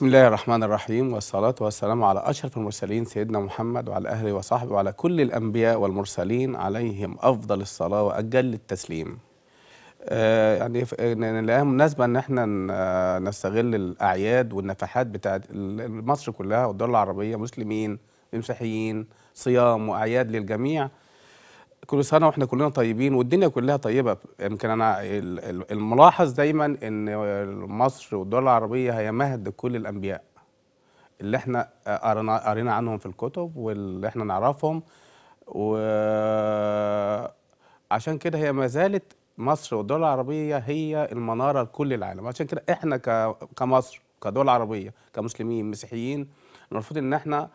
بسم الله الرحمن الرحيم والصلاة والسلام على أشرف المرسلين سيدنا محمد وعلى أهله وصحبه وعلى كل الأنبياء والمرسلين عليهم أفضل الصلاة وأجل التسليم آه يعني الآن مناسبة إن إحنا آه، نستغل الأعياد والنفحات بتاعت مصر كلها والدول العربية مسلمين مسيحيين صيام وأعياد للجميع كل سنه واحنا كلنا طيبين والدنيا كلها طيبه يمكن انا الملاحظ دايما ان مصر والدول العربيه هي مهد كل الانبياء اللي احنا قرينا قرينا عنهم في الكتب واللي احنا نعرفهم وعشان كده هي ما زالت مصر والدول العربيه هي المناره لكل العالم عشان كده احنا كمصر كدول عربيه كمسلمين مسيحيين المفروض ان احنا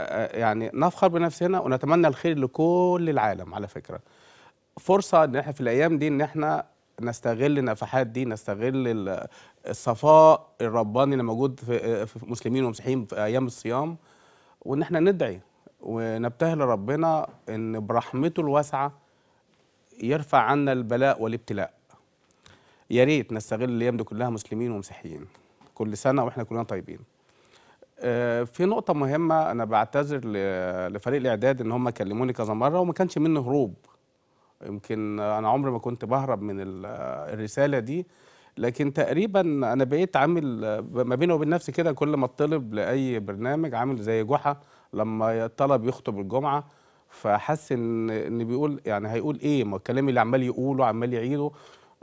آه، يعني نفخر بنفسنا ونتمنى الخير لكل العالم على فكره فرصه ان احنا في الايام دي ان احنا نستغل النفحات دي نستغل الصفاء الرباني اللي موجود آه، في مسلمين ومسيحيين في ايام الصيام وان احنا ندعي ونبتهل ربنا ان برحمته الواسعه يرفع عنا البلاء والابتلاء يا ريت نستغل الايام دي كلها مسلمين ومسيحيين كل سنه واحنا كلنا طيبين آه، في نقطة مهمة أنا بعتذر لفريق الإعداد إن هم كلموني كذا مرة وما كانش مني هروب يمكن أنا عمري ما كنت بهرب من الرسالة دي لكن تقريبا أنا بقيت عامل ما بيني وبين نفسي كده كل ما أطلب لأي برنامج عامل زي جحا لما طلب يخطب الجمعة فحس إن إن بيقول يعني هيقول إيه ما الكلام اللي عمال يقوله عمال يعيده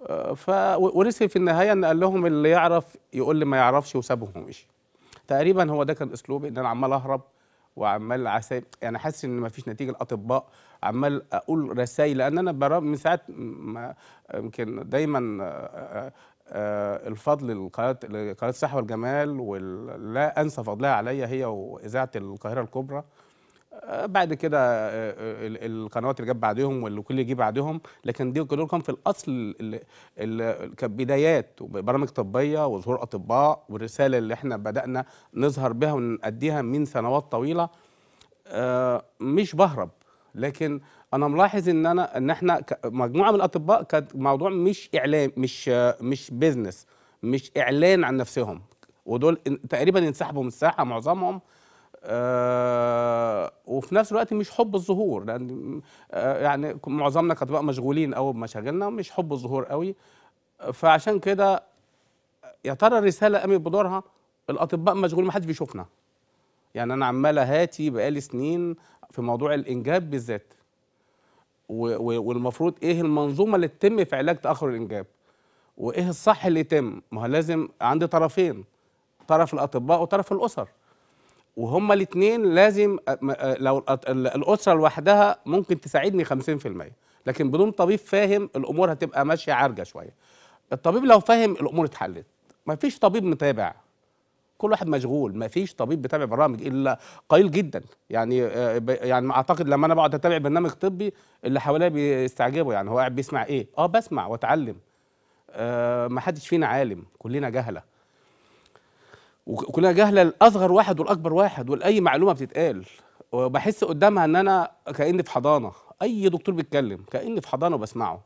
آه، ف ورسي في النهاية إن قال لهم اللي يعرف يقول اللي ما يعرفش وسابهم ومشي تقريبا هو ده كان اسلوبي ان انا عمال اهرب وعمال عسايب يعني حاسس ان مفيش نتيجه الاطباء عمال اقول رسائل لان انا من ساعه يمكن دايما الفضل لقناه قناه الصحه والجمال ولا انسى فضلها عليا هي واذاعه القاهره الكبرى آه، بعد كده آه، آه، القنوات اللي جت بعدهم واللي كل جه بعدهم لكن دي دول كان في الاصل كبدايات وبرامج طبيه وظهور اطباء والرساله اللي احنا بدانا نظهر بها ونأديها من سنوات طويله مش بهرب لكن انا ملاحظ ان انا ان احنا مجموعه من الاطباء كانت موضوع مش اعلام مش مش بيزنس مش اعلان عن نفسهم ودول تقريبا انسحبوا من الساحه معظمهم آه وفي نفس الوقت مش حب الظهور لان آه يعني معظمنا كانت بقى مشغولين قوي بمشاغلنا مش حب الظهور قوي فعشان كده يا ترى الرساله قامت بدورها الاطباء مشغولين ما حدش بيشوفنا يعني انا عمال هاتي بقالي سنين في موضوع الانجاب بالذات والمفروض ايه المنظومه اللي تتم في علاج تاخر الانجاب وايه الصح اللي يتم ما هو لازم عندي طرفين طرف الاطباء وطرف الاسر وهما الاثنين لازم لو الاسره لوحدها ممكن تساعدني 50% لكن بدون طبيب فاهم الامور هتبقى ماشيه عارجه شويه الطبيب لو فاهم الامور اتحلت ما فيش طبيب متابع كل واحد مشغول ما فيش طبيب بيتابع برامج الا قليل جدا يعني يعني اعتقد لما انا بقعد اتابع برنامج طبي اللي حواليا بيستعجبوا يعني هو قاعد بيسمع ايه اه بسمع واتعلم آه ما حدش فينا عالم كلنا جهله وكلها جاهله الاصغر واحد والاكبر واحد ولاي معلومه بتتقال وبحس قدامها ان انا كاني في حضانه اي دكتور بيتكلم كاني في حضانه وبسمعه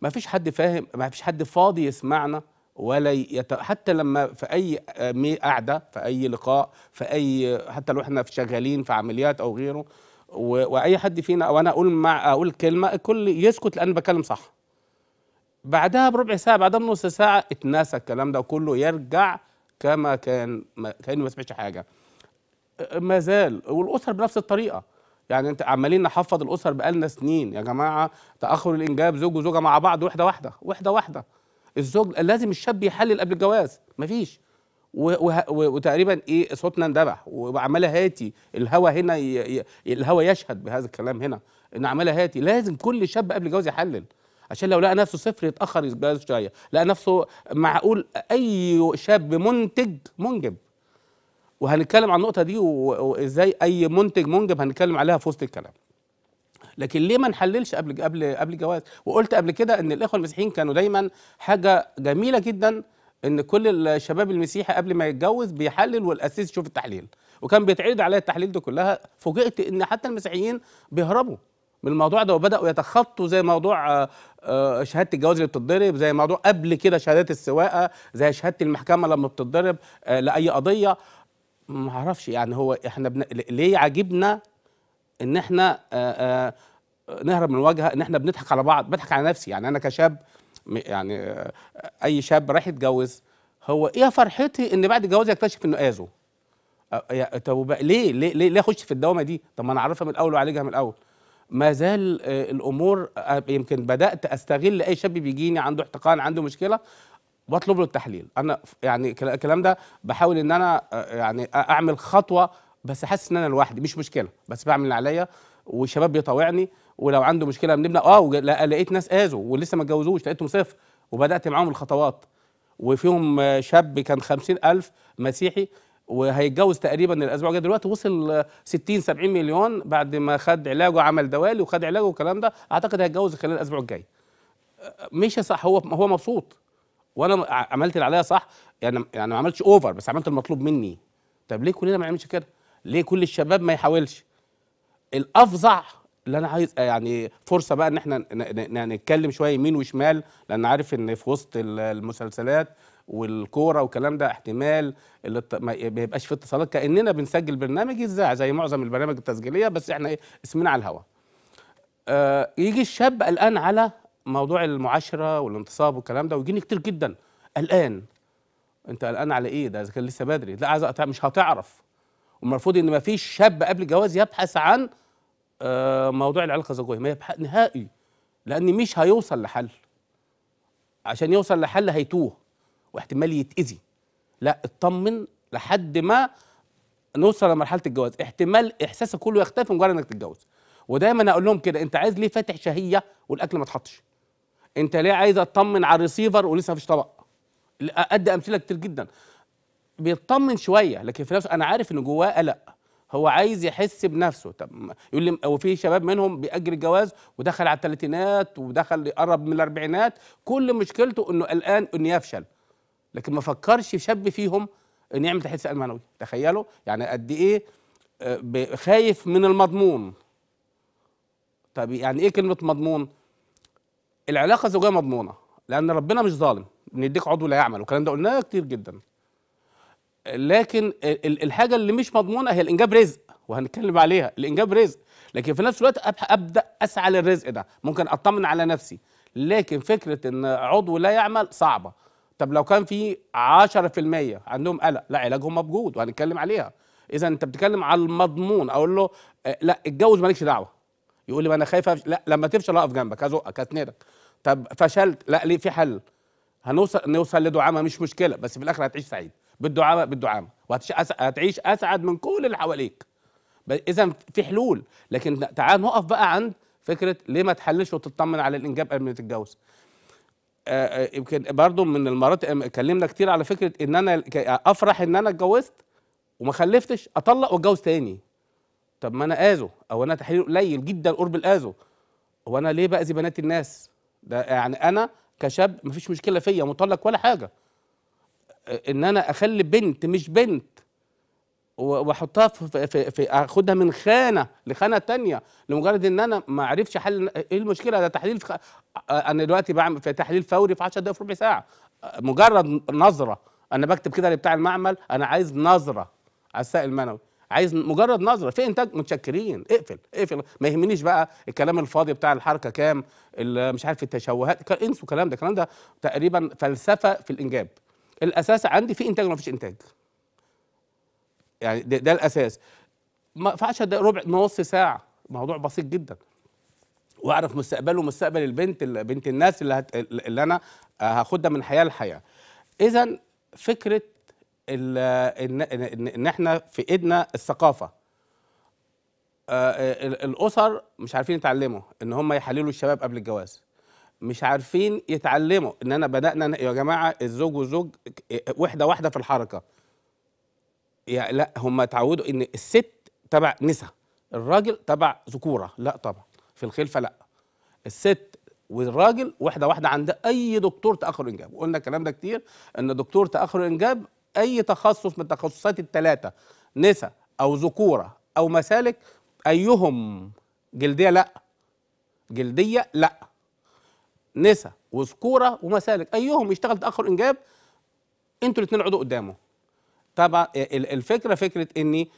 ما فيش حد فاهم ما فيش حد فاضي يسمعنا ولا يت... حتى لما في اي آه، قعده في اي لقاء في اي حتى لو احنا في شغالين في عمليات او غيره و... واي حد فينا او انا اقول مع اقول كلمه الكل يسكت لان بكلم صح بعدها بربع ساعه بعدها بنص ساعه اتناسى الكلام ده كله يرجع كما كان كانه ما سمعش حاجه ما زال والاسر بنفس الطريقه يعني انت عمالين نحفظ الاسر بقالنا سنين يا جماعه تاخر الانجاب زوج وزوجه مع بعض وحده واحده وحده واحده الزوج لازم الشاب يحلل قبل الجواز مفيش وتقريبا ايه صوتنا اندبح وعماله هاتي الهوا هنا ي... الهوا يشهد بهذا الكلام هنا ان عماله هاتي لازم كل شاب قبل الجواز يحلل عشان لو لقى نفسه صفر يتاخر يتجوز شويه لقى نفسه معقول اي شاب منتج منجب وهنتكلم عن النقطه دي وازاي اي منتج منجب هنتكلم عليها في وسط الكلام لكن ليه ما نحللش قبل قبل قبل الجواز وقلت قبل كده ان الاخوه المسيحيين كانوا دايما حاجه جميله جدا ان كل الشباب المسيحي قبل ما يتجوز بيحلل والاسيس يشوف التحليل وكان بيتعرض عليا التحليل دي كلها فوجئت ان حتى المسيحيين بيهربوا من الموضوع ده وبداوا يتخطوا زي موضوع آه، آه، شهاده الجواز اللي بتتضرب زي موضوع قبل كده شهادات السواقه زي شهاده المحكمه لما بتتضرب آه، لاي قضيه ما اعرفش يعني هو احنا بن... ليه عاجبنا ان احنا نهرب من الواجهه ان احنا بنضحك على بعض بضحك على نفسي يعني انا كشاب يعني اي شاب رايح يتجوز هو ايه فرحتي ان بعد الجواز يكتشف انه اذوا طب ليه ليه ليه اخش في الدوامه دي طب ما انا اعرفها من الاول واعالجها من الاول ما زال آه، الامور آه، يمكن بدات استغل اي شاب بيجيني عنده احتقان عنده مشكله واطلب له التحليل انا يعني الكلام ده بحاول ان انا آه، يعني اعمل خطوه بس حاسس ان انا لوحدي مش مشكله بس بعمل اللي عليا والشباب بيطاوعني ولو عنده مشكله بنبنى اه لقيت ناس اذوا ولسه ما اتجوزوش لقيتهم صفر وبدات معاهم الخطوات وفيهم شاب كان خمسين ألف مسيحي وهيتجوز تقريبا الاسبوع الجاي دلوقتي وصل 60 70 مليون بعد ما خد علاجه وعمل دوالي وخد علاجه والكلام ده اعتقد هيتجوز خلال الاسبوع الجاي مشي صح هو هو مبسوط وانا عملت اللي عليا صح يعني يعني ما عملتش اوفر بس عملت المطلوب مني طب ليه كلنا ما نعملش كده ليه كل الشباب ما يحاولش الافظع اللي انا عايز يعني فرصه بقى ان احنا نتكلم شويه يمين وشمال لان عارف ان في وسط المسلسلات والكوره والكلام ده احتمال اللي ما يبقاش في اتصالات كاننا بنسجل برنامج اذاعه زي معظم البرامج التسجيليه بس احنا ايه اسمنا على الهواء آه يجي الشاب قلقان على موضوع المعاشره والانتصاب والكلام ده ويجيني كتير جدا قلقان انت قلقان على ايه ده اذا كان لسه بدري لا عايز مش هتعرف والمفروض ان ما فيش شاب قبل الجواز يبحث عن آه موضوع العلاقه الزوجيه ما يبحث نهائي لان مش هيوصل لحل عشان يوصل لحل هيتوه واحتمال يتأذي لا اطمن لحد ما نوصل لمرحله الجواز احتمال احساسه كله يختفي مجرد انك تتجوز ودايما اقول لهم كده انت عايز ليه فاتح شهيه والاكل ما اتحطش انت ليه عايز اطمن على الريسيفر ولسه مفيش طبق قد امثله كتير جدا بيطمن شويه لكن في نفسه انا عارف ان جواه قلق هو عايز يحس بنفسه طب يقول لي وفي شباب منهم بيأجر الجواز ودخل على الثلاثينات ودخل يقرب من الاربعينات كل مشكلته انه قلقان انه يفشل لكن ما فكرش شاب فيهم انه يعمل تحديث المنوي تخيلوا يعني قد ايه آه، خايف من المضمون طب يعني ايه كلمه مضمون العلاقه الزوجيه مضمونه لان ربنا مش ظالم بنديك يديك عضو لا يعمل والكلام ده قلناه كتير جدا لكن الحاجه اللي مش مضمونه هي الانجاب رزق وهنتكلم عليها الانجاب رزق لكن في نفس الوقت ابدا اسعى للرزق ده ممكن اطمن على نفسي لكن فكره ان عضو لا يعمل صعبه طب لو كان في 10% عندهم قلق لا علاجهم موجود وهنتكلم عليها اذا انت بتتكلم على المضمون اقول له آه، لا اتجوز مالكش دعوه يقول لي ما انا خايف لا لما تفشل اقف جنبك هزقك هسندك طب فشلت لا ليه في حل هنوصل نوصل لدعامه مش مشكله بس في الاخر هتعيش سعيد بالدعامه بالدعامه وهتعيش اسعد من كل اللي حواليك اذا في حلول لكن تعال نقف بقى عند فكره ليه ما تحلش وتطمن على الانجاب قبل ما تتجوز آه، آه، يمكن برضو من المرات آه، اتكلمنا كتير على فكره ان انا افرح ان انا اتجوزت وما خلفتش اطلق واتجوز تاني طب ما انا اذو او انا تحليل قليل جدا قرب الاذو هو انا ليه باذي بنات الناس ده يعني انا كشاب مفيش مشكله فيا مطلق ولا حاجه ان انا اخلي بنت مش بنت واحطها في, في, في اخدها من خانه لخانه تانية لمجرد ان انا ما عرفتش حل ايه المشكله ده تحليل في... انا دلوقتي بعمل في تحليل فوري في 10 دقائق في ربع ساعه مجرد نظره انا بكتب كده لبتاع المعمل انا عايز نظره على السائل المنوي عايز مجرد نظره في انتاج متشكرين اقفل اقفل ما يهمنيش بقى الكلام الفاضي بتاع الحركه كام مش عارف التشوهات انسوا الكلام ده الكلام ده تقريبا فلسفه في الانجاب الاساس عندي في انتاج ولا فيش انتاج يعني ده, ده الاساس ما ينفعش ربع نص ساعه موضوع بسيط جدا واعرف مستقبله ومستقبل البنت بنت الناس اللي هت... اللي انا هاخدها من حياه لحياه اذا فكره ال... إن... إن... ان احنا في ايدنا الثقافه آه، آه، الاسر مش عارفين يتعلموا ان هم يحللوا الشباب قبل الجواز مش عارفين يتعلموا ان انا بدانا يا جماعه الزوج والزوج وحده واحده في الحركه يعني لا هم اتعودوا ان الست تبع نسا الراجل تبع ذكوره لا طبعا في الخلفه لا الست والراجل واحده واحده عند اي دكتور تاخر انجاب وقلنا الكلام ده كتير ان دكتور تاخر انجاب اي تخصص من التخصصات الثلاثه نسا او ذكوره او مسالك ايهم جلديه لا جلديه لا نسا وذكوره ومسالك ايهم يشتغل تاخر انجاب انتوا الاثنين اقعدوا قدامه طبعا الفكره فكره اني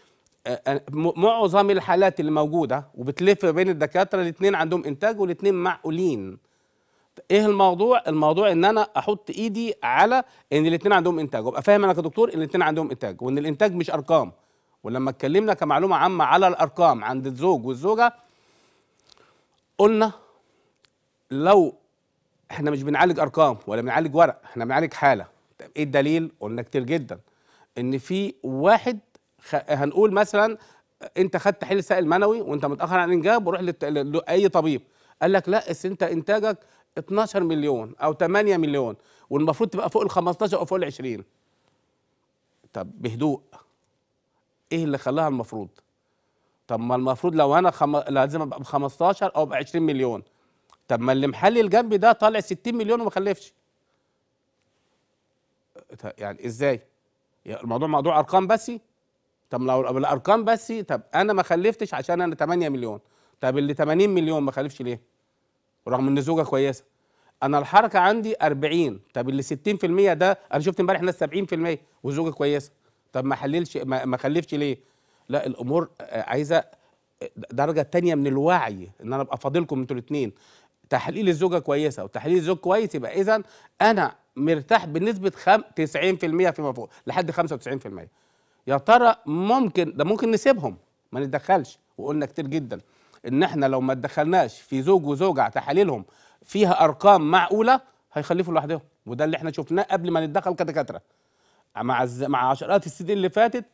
آه، آه، معظم الحالات اللي موجوده وبتلف بين الدكاتره الاثنين عندهم انتاج والاثنين معقولين ايه الموضوع الموضوع ان انا احط ايدي على ان الاثنين عندهم انتاج وابقى فاهم انا كدكتور ان الاثنين عندهم انتاج وان الانتاج مش ارقام ولما اتكلمنا كمعلومه عامه على الارقام عند الزوج والزوجه قلنا لو احنا مش بنعالج ارقام ولا بنعالج ورق احنا بنعالج حاله طب ايه الدليل قلنا كتير جدا ان في واحد خ... هنقول مثلا انت خدت حل سائل منوي وانت متاخر عن الانجاب وروح لت... لاي طبيب قال لك لا بس انت انتاجك 12 مليون او 8 مليون والمفروض تبقى فوق ال 15 او فوق ال 20 طب بهدوء ايه اللي خلاها المفروض طب ما المفروض لو انا خم... لازم ابقى ب 15 او ب 20 مليون طب ما اللي محلي الجنب ده طالع 60 مليون وما خلفش يعني ازاي الموضوع موضوع ارقام بس طب لو الارقام بس طب انا ما خلفتش عشان انا 8 مليون طب اللي 80 مليون ما خلفش ليه رغم ان زوجه كويسه انا الحركه عندي 40 طب اللي 60% ده انا شفت امبارح ناس 70% وزوجه كويسه طب ما حللش ما خلفش ليه لا الامور آه، عايزه آه، درجه تانية من الوعي ان انا ابقى فاضلكم انتوا الاثنين تحليل الزوجه كويسه وتحليل الزوج كويس يبقى اذا انا مرتاح بنسبه خم... 90% فيما فوق لحد 95% يا ترى ممكن ده ممكن نسيبهم ما نتدخلش وقلنا كتير جدا ان احنا لو ما تدخلناش في زوج وزوجه تحاليلهم فيها ارقام معقوله هيخلفوا لوحدهم وده اللي احنا شفناه قبل ما نتدخل كدكاتره مع مع عشرات السنين اللي فاتت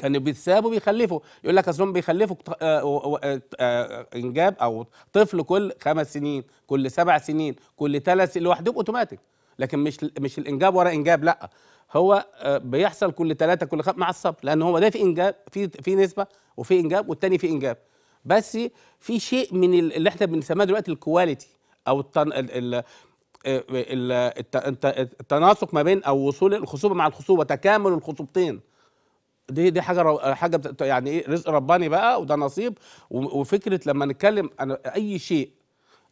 كانوا بيتسابوا بيخلفوا يقول لك اصلهم بيخلفوا آه، آه، آه، انجاب او طفل كل خمس سنين كل سبع سنين كل ثلاث لوحدهم اوتوماتيك لكن مش مش الانجاب ورا انجاب لا هو بيحصل كل ثلاثه كل خمس مع الصبر لان هو ده في انجاب في في نسبه وفي انجاب والتاني في انجاب بس في شيء من اللي احنا بنسميه دلوقتي الكواليتي او التن... ال... التناسق ما بين او وصول الخصوبه مع الخصوبه تكامل الخصوبتين دي دي حاجه حاجه يعني ايه رزق رباني بقى وده نصيب وفكره لما نتكلم أنا اي شيء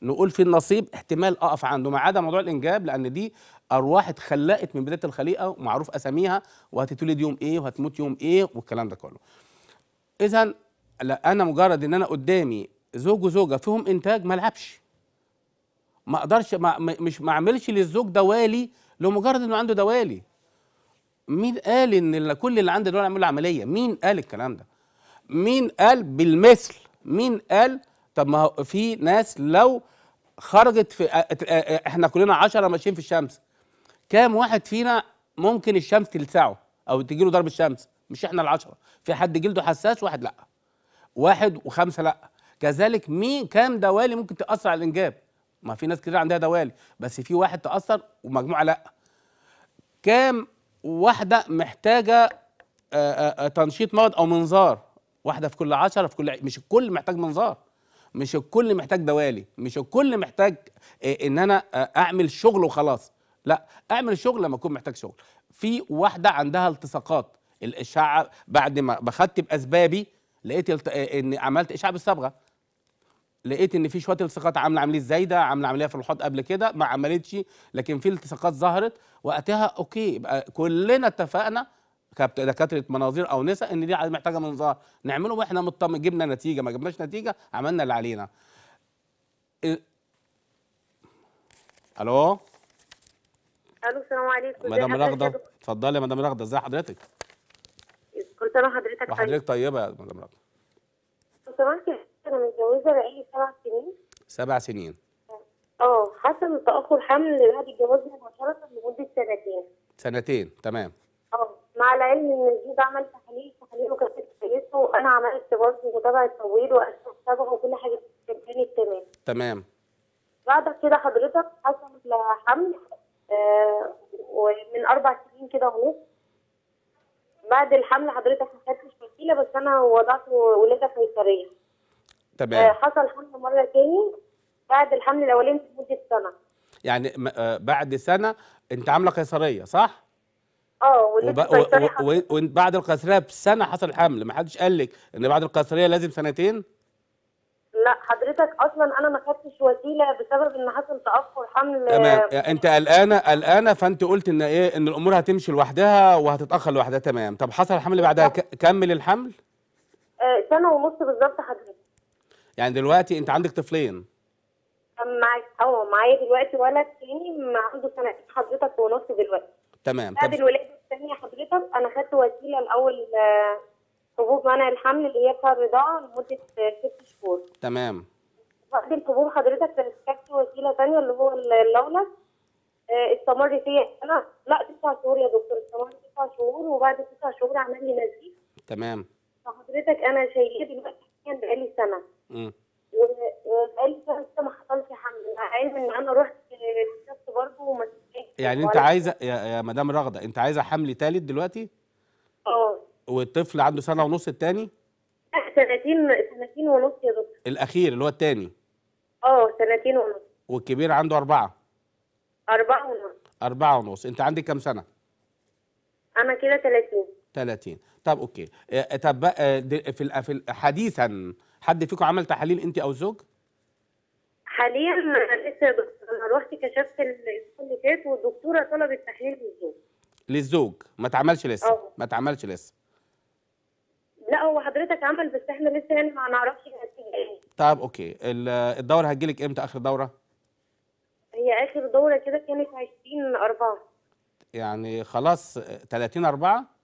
نقول في النصيب احتمال اقف عنده ما عدا موضوع الانجاب لان دي ارواح اتخلقت من بدايه الخليقه ومعروف اساميها وهتتولد يوم ايه وهتموت يوم ايه والكلام ده كله اذا انا مجرد ان انا قدامي زوج وزوجه فيهم انتاج ما العبش ما اقدرش ما مش ما اعملش للزوج دوالي لمجرد انه عنده دوالي مين قال ان كل اللي عندي دول اعمل عمليه مين قال الكلام ده مين قال بالمثل مين قال طب ما في ناس لو خرجت في آه، آه، آه، احنا كلنا عشرة ماشيين في الشمس كام واحد فينا ممكن الشمس تلسعه او تجيله ضرب الشمس مش احنا العشرة في حد جلده حساس واحد لا واحد وخمسة لا كذلك مين كام دوالي ممكن تأثر على الإنجاب ما في ناس كتير عندها دوالي بس في واحد تأثر ومجموعة لا كام واحده محتاجه آه، آه، آه، تنشيط مرض او منظار واحده في كل عشرة في كل مش الكل محتاج منظار مش الكل محتاج دوالي مش الكل محتاج ان انا اعمل شغل وخلاص لا اعمل شغل لما اكون محتاج شغل في واحده عندها التصاقات الاشعه بعد ما بخدت باسبابي لقيت ان عملت اشعه بالصبغه لقيت ان في شويه التصاقات عامله عمليه زايده عامله عمليه في الحوض قبل كده ما عملتش لكن في التصاقات ظهرت وقتها اوكي يبقى كلنا اتفقنا كدكاتره مناظير او نساء ان دي محتاجه منظار نعمله واحنا مطمن جبنا نتيجه ما جبناش نتيجه عملنا اللي علينا إيه؟ الو الو السلام عليكم مدام رغده اتفضلي يا مدام رغده ازي حضرتك كنت انا حضرتك وحضرتك طيبه يا مدام رغده سمعتي انا متجوزه بقالي سبع سنين سبع سنين اه حصل تاخر حمل بعد الجواز مباشره لمده سنتين سنتين تمام اه مع العلم ان الزوج عمل تحاليل تحاليله كانت كويسه وانا عملت برضه متابعه طويل واشوف تابعه وكل حاجه كانت تمام تمام بعد كده حضرتك حصل حمل آه ومن اربع سنين كده اهو بعد الحمل حضرتك ما خدتش وسيله بس انا وضعت ولاده قيصريه تمام آه، حصل حمل مره تاني بعد الحمل الاولاني لمده سنه يعني آه، بعد سنه انت عامله قيصريه صح؟ اه وب... و... و... وبعد القيصريه بسنه حصل حمل ما حدش قال لك ان بعد القيصريه لازم سنتين؟ لا حضرتك اصلا انا ما خدتش وسيله بسبب ان حصل تاخر حمل تمام آه، انت قلقانه قلقانه فانت قلت ان ايه ان الامور هتمشي لوحدها وهتتاخر لوحدها تمام طب حصل الحمل بعدها ك... كمل الحمل؟ آه سنه ونص بالظبط حضرتك يعني دلوقتي انت عندك طفلين معايا اه معايا دلوقتي ولد تاني عنده سنتين حضرتك ونص دلوقتي تمام بعد الولاده الثانيه حضرتك انا خدت وسيله الاول آه، حبوب منع الحمل اللي هي بتاع الرضاعه لمده ست شهور تمام بعد الحبوب حضرتك خدت وسيله ثانيه اللي هو اللولب آه، استمر فيها انا لا تسع شهور يا دكتور استمر تسع شهور وبعد تسع شهور عمل لي نزيف تمام فحضرتك انا شايفه دلوقتي بقالي سنه وبقالي سنه ما حصلش حمل مع علم ان انا رحت كشفت برضه وما يعني انت عايزه يا, مدام رغده انت عايزه حمل ثالث دلوقتي؟ اه والطفل عنده سنه ونص الثاني؟ سنتين سنتين ونص يا دكتور الاخير اللي هو الثاني اه سنتين ونص والكبير عنده اربعه أربعة ونص أربعة ونص أنت عندك كام سنة؟ أنا كده 30 30 طب أوكي آه، طب آه، في في حديثا حد فيكم عمل تحاليل انت او الزوج حاليا لسه انا رحت كشفت الاسبوع اللي فات والدكتوره طلبت تحليل للزوج للزوج ما اتعملش لسه أوه. ما اتعملش لسه لا هو حضرتك عمل بس احنا لسه يعني ما نعرفش النتيجه ايه طب اوكي الدوره هتجي لك امتى اخر دوره هي اخر دوره كده كانت 20 4 يعني خلاص 30 4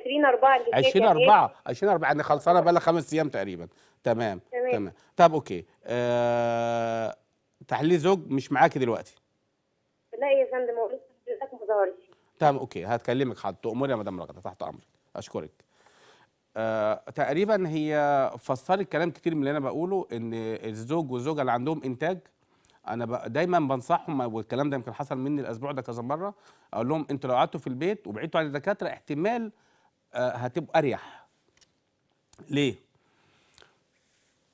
20 4 اللي 20 4 20 4 يعني خلصانه بقى لها خمس ايام تقريبا تمام تمام, تمام. طب اوكي آه... تحليل زوج مش معاكي دلوقتي لا يا فندم ما ظهرش تمام اوكي هتكلمك حضرتك تؤمري يا مدام رغده تحت امرك اشكرك آه، تقريبا هي فسرت كلام كتير من اللي انا بقوله ان الزوج والزوجه اللي عندهم انتاج انا ب... دايما بنصحهم والكلام ده يمكن حصل مني الاسبوع ده كذا مره اقول لهم انتوا لو قعدتوا في البيت وبعدتوا عن الدكاتره احتمال آه، هتبقوا اريح ليه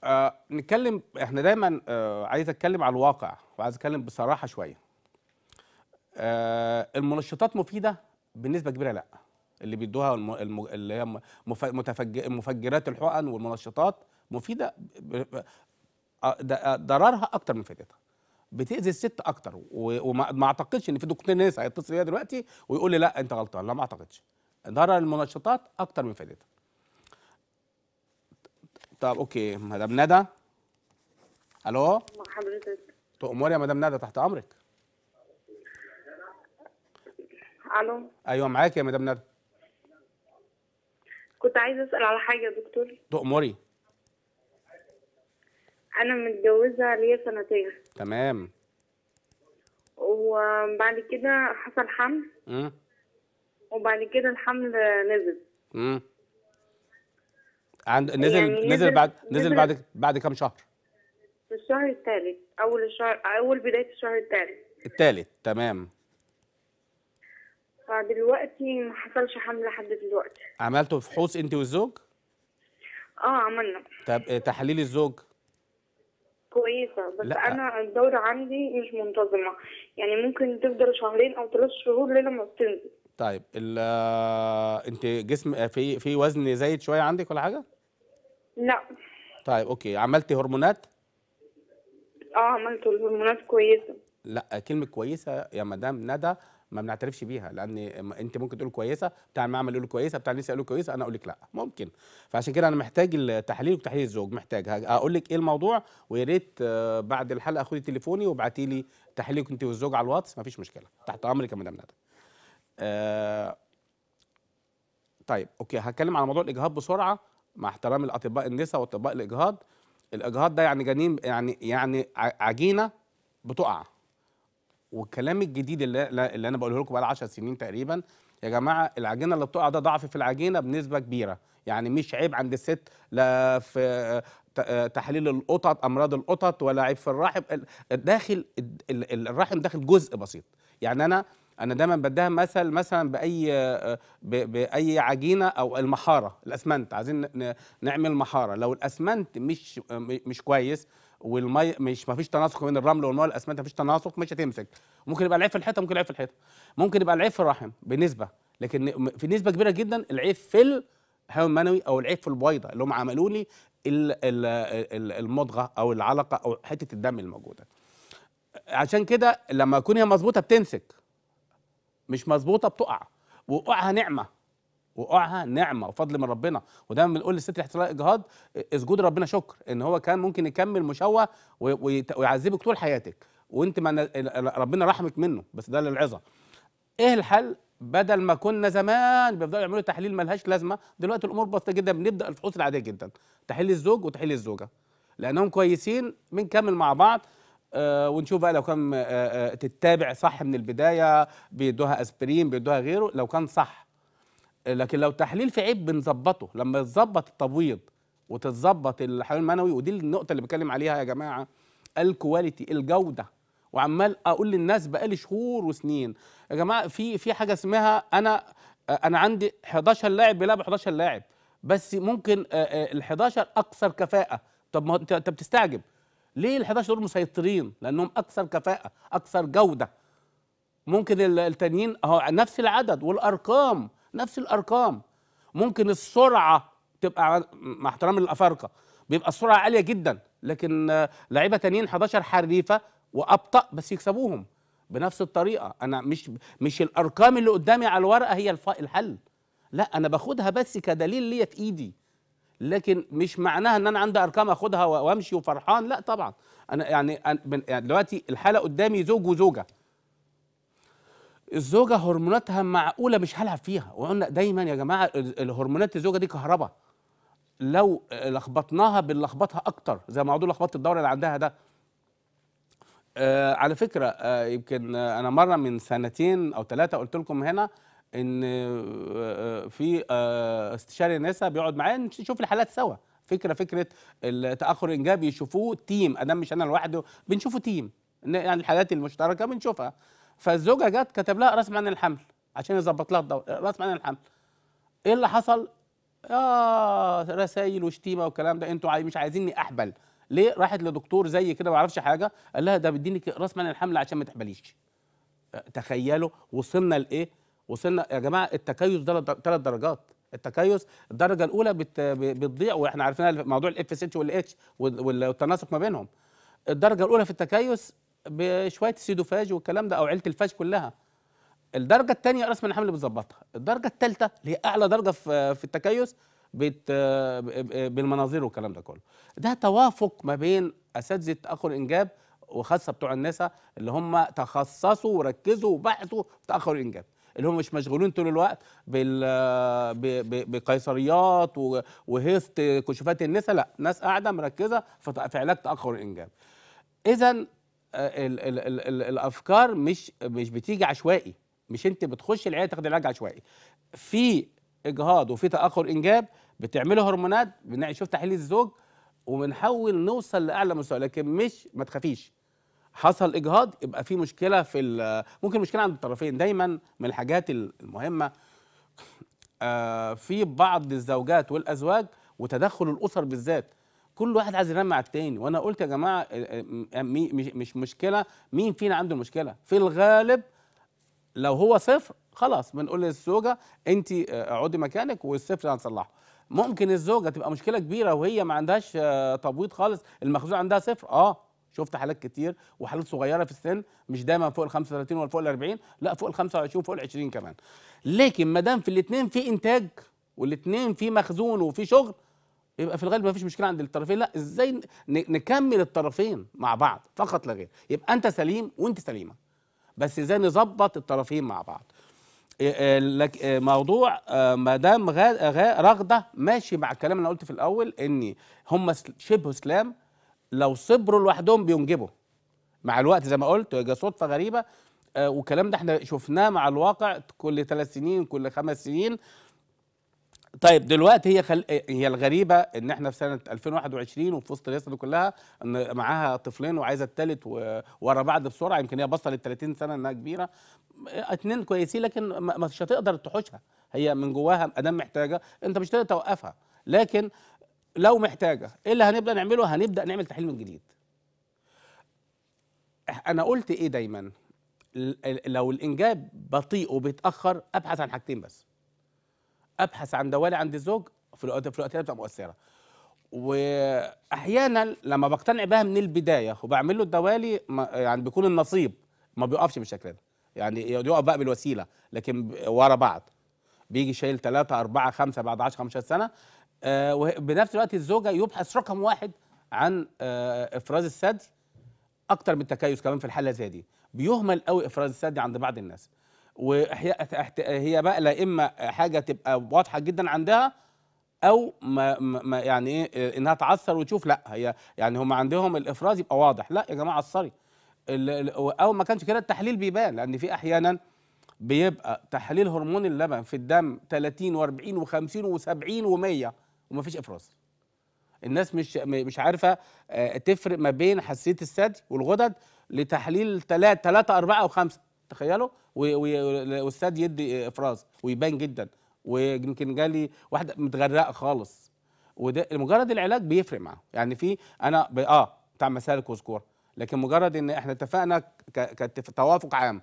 آه نتكلم احنا دايما آه عايز اتكلم على الواقع وعايز اتكلم بصراحه شويه آه المنشطات مفيده بنسبه كبيره لا اللي بيدوها الم... الم... اللي هي متفج... مفجرات الحقن والمنشطات مفيده آه، آه، ضررها اكتر من فائدتها بتاذي الست اكتر و... وما اعتقدش ان في دكتور ناس هيتصل بيا دلوقتي ويقول لي لا انت غلطان لا ما اعتقدش ضرر المنشطات اكتر من فائدتها طب اوكي مدام ندى الو حضرتك تؤمر يا مدام ندى تحت امرك الو ايوه معاك يا مدام ندى كنت عايزه اسال على حاجه يا دكتور تؤمري انا متجوزه ليا سنتين تمام وبعد كده حصل حمل امم وبعد كده الحمل نزل امم عند نزل يعني نزل, نزل بعد نزل, نزل بعد بعد كام شهر؟ في الشهر الثالث اول الشهر اول بدايه الشهر الثالث الثالث تمام فدلوقتي ما حصلش حمل لحد دلوقتي عملتوا فحوص انت والزوج؟ اه عملنا طب آه، تحليل الزوج؟ كويسة بس لا. أنا الدورة عندي مش منتظمة يعني ممكن تفضل شهرين أو ثلاث شهور لين ما بتنزل طيب ال آه، انت جسم آه، في في وزن زايد شويه عندك ولا حاجه؟ لا طيب اوكي عملتي هرمونات؟ اه عملت الهرمونات كويسه لا كلمه كويسه يا مدام ندى ما بنعترفش بيها لان انت ممكن تقول كويسه بتاع المعمل يقول كويسه بتاع النساء يقول كويسه انا اقول لك لا ممكن فعشان كده انا محتاج التحليل وتحليل الزوج محتاج اقول لك ايه الموضوع ويا ريت آه، بعد الحلقه خدي تليفوني وابعتي لي تحليلك انت والزوج على الواتس مفيش مشكله تحت امرك يا مدام ندى آه طيب اوكي هتكلم على موضوع الاجهاض بسرعه مع احترامي لاطباء النساء واطباء الاجهاض الاجهاض ده يعني جنين يعني يعني عجينه بتقع والكلام الجديد اللي, اللي انا بقوله لكم بقى 10 سنين تقريبا يا جماعه العجينه اللي بتقع ده ضعف في العجينه بنسبه كبيره يعني مش عيب عند الست لا في تحليل القطط امراض القطط ولا عيب في الرحم داخل الرحم داخل جزء بسيط يعني انا انا دايما بديها مثل مثلا باي باي عجينه او المحاره الاسمنت عايزين نعمل محاره لو الاسمنت مش مش كويس والمي مش ما فيش تناسق بين الرمل والميه والاسمنت ما فيش تناسق مش هتمسك ممكن يبقى العيب في الحيطه ممكن العيب في الحيطه ممكن يبقى العيب في الرحم بنسبه لكن في نسبه كبيره جدا العيب في الحيوان المنوي او العيب في البويضه اللي هم عملوا لي المضغه او العلقه او حته الدم الموجوده عشان كده لما تكون هي مظبوطه بتمسك مش مظبوطه بتقع وقعها نعمه وقعها نعمه وفضل من ربنا ودايما بنقول للست اللي احتلال اجهاض اسجود ربنا شكر ان هو كان ممكن يكمل مشوه ويعذبك طول حياتك وانت ما ربنا رحمك منه بس ده للعظه ايه الحل بدل ما كنا زمان بيفضلوا يعملوا تحليل ملهاش لازمه دلوقتي الامور بسيطه جدا بنبدا الفحوص العاديه جدا تحليل الزوج وتحليل الزوجه لانهم كويسين بنكمل مع بعض آه، ونشوف بقى لو كان آه، آه، تتابع صح من البدايه بيدوها اسبرين بيدوها غيره لو كان صح لكن لو تحليل في عيب بنظبطه لما يتظبط التبويض وتتظبط الحيوان المنوي ودي النقطه اللي بتكلم عليها يا جماعه الكواليتي الجوده وعمال اقول للناس بقالي شهور وسنين يا جماعه في في حاجه اسمها انا انا عندي 11 لاعب بيلعب 11 لاعب بس ممكن ال 11 اكثر كفاءه طب ما انت بتستعجب ليه ال 11 دول مسيطرين لانهم اكثر كفاءه اكثر جوده ممكن التانيين اهو نفس العدد والارقام نفس الارقام ممكن السرعه تبقى مع احترامي للافارقه بيبقى السرعه عاليه جدا لكن لعيبه تانيين 11 حريفه وابطا بس يكسبوهم بنفس الطريقه انا مش مش الارقام اللي قدامي على الورقه هي الحل لا انا باخدها بس كدليل ليا في ايدي لكن مش معناها ان انا عندي ارقام اخدها وامشي وفرحان لا طبعا انا يعني, يعني دلوقتي الحاله قدامي زوج وزوجه الزوجه هرموناتها معقوله مش هلعب فيها وقلنا دايما يا جماعه الهرمونات الزوجه دي كهرباء لو لخبطناها بنلخبطها اكتر زي موضوع لخبطه الدوره اللي عندها ده آه على فكره آه يمكن آه انا مره من سنتين او ثلاثه قلت لكم هنا ان آه، آه، في آه، استشاري ناسا بيقعد معايا نشوف الحالات سوا فكره فكره التاخر الانجابي يشوفوه تيم انا مش انا لوحده بنشوفه تيم يعني الحالات المشتركه بنشوفها فالزوجه جت كتب لها رسم عن الحمل عشان يظبط لها الدور رسم عن الحمل ايه اللي حصل اه رسائل وشتيمه والكلام ده انتوا مش عايزيني احبل ليه راحت لدكتور زي كده ما اعرفش حاجه قال لها ده بيديني رسم عن الحمل عشان ما تحبليش تخيلوا وصلنا لايه وصلنا يا جماعه التكيس ده ثلاث درجات التكيس الدرجه الاولى بت... بتضيع واحنا عارفين موضوع الاف اس اتش والاتش والتناسق ما بينهم الدرجه الاولى في التكيس بشويه سيدوفاج والكلام ده او عيله الفاج كلها الدرجه الثانيه راس من الحمل اللي بتظبطها الدرجه الثالثه اللي هي اعلى درجه في, التكيس بت... بالمناظير والكلام ده كله ده توافق ما بين اساتذه تاخر الانجاب وخاصه بتوع النساء اللي هم تخصصوا وركزوا وبحثوا في تاخر الانجاب اللي هم مش مشغولين طول الوقت بال بقيصريات وهيست كشوفات النساء لا ناس قاعده مركزه في علاج تاخر الانجاب اذا آه، الافكار مش مش بتيجي عشوائي مش انت بتخش العياده تاخد علاج عشوائي في اجهاض وفي تاخر انجاب بتعمله هرمونات بنشوف تحليل الزوج وبنحاول نوصل لاعلى مستوى لكن مش ما تخافيش حصل اجهاض يبقى في مشكله في آه، ممكن مشكله عند الطرفين دايما من الحاجات المهمه آه، في بعض الزوجات والازواج وتدخل الاسر بالذات كل واحد عايز ينام مع التاني وانا قلت يا جماعه آه، مش مشكله مين فينا عنده مشكله في الغالب لو هو صفر خلاص بنقول للزوجه انت اقعدي مكانك والصفر هنصلحه ممكن الزوجه تبقى مشكله كبيره وهي ما عندهاش تبويض خالص المخزون عندها صفر اه شفت حالات كتير وحالات صغيره في السن مش دايما فوق ال 35 ولا فوق ال 40 لا فوق ال 25 فوق ال 20 كمان لكن ما دام في الاثنين في انتاج والاثنين في مخزون وفي شغل يبقى في الغالب ما فيش مشكله عند الطرفين لا ازاي نكمل الطرفين مع بعض فقط لا غير يبقى انت سليم وانت سليمه بس ازاي نظبط الطرفين مع بعض آه، آه، آه، موضوع ما دام رغده ماشي مع الكلام اللي انا قلت في الاول ان هم شبه اسلام لو صبروا لوحدهم بينجبوا مع الوقت زي ما قلت هي صدفه غريبه آه والكلام ده احنا شفناه مع الواقع كل ثلاث سنين كل خمس سنين طيب دلوقتي هي خل... هي الغريبه ان احنا في سنه 2021 وفي وسط القصه دي كلها ان معاها طفلين وعايزه الثالث و... ورا بعض بسرعه يمكن هي باصه لل 30 سنه انها كبيره اثنين كويسين لكن مش هتقدر تحوشها هي من جواها ادام محتاجه انت مش هتقدر توقفها لكن لو محتاجه ايه اللي هنبدا نعمله هنبدا نعمل تحليل من جديد انا قلت ايه دايما لو الانجاب بطيء وبيتاخر ابحث عن حاجتين بس ابحث عن دوالي عند الزوج في الوقت في الوقت بتبقى مؤثره واحيانا لما بقتنع بها من البدايه وبعمل له الدوالي يعني بيكون النصيب ما بيقفش بالشكل ده يعني يقف بقى بالوسيله لكن ورا بعض بيجي شايل ثلاثة أربعة خمسة بعد 10 15 سنه آه، وبنفس الوقت الزوجه يبحث رقم واحد عن آه، افراز الثدي اكتر من التكيس كمان في الحاله زي دي بيهمل قوي افراز الثدي عند بعض الناس وهي بقى لا اما حاجه تبقى واضحه جدا عندها او ما, ما يعني ايه آه، انها تعثر وتشوف لا هي يعني هم عندهم الافراز يبقى واضح لا يا جماعه عثري او ما كانش كده التحليل بيبان لان في احيانا بيبقى تحليل هرمون اللبن في الدم 30 و40 و50 و70 و100 ومفيش افراز الناس مش مش عارفه آه، تفرق ما بين حساسيه الثدي والغدد لتحليل ثلاثه ثلاثه اربعه او خمسه تخيلوا والثدي يدي افراز ويبان جدا ويمكن جالي واحده متغرقه خالص وده مجرد العلاج بيفرق معاهم يعني في انا اه بتاع مسالك وذكور لكن مجرد ان احنا اتفقنا كتوافق عام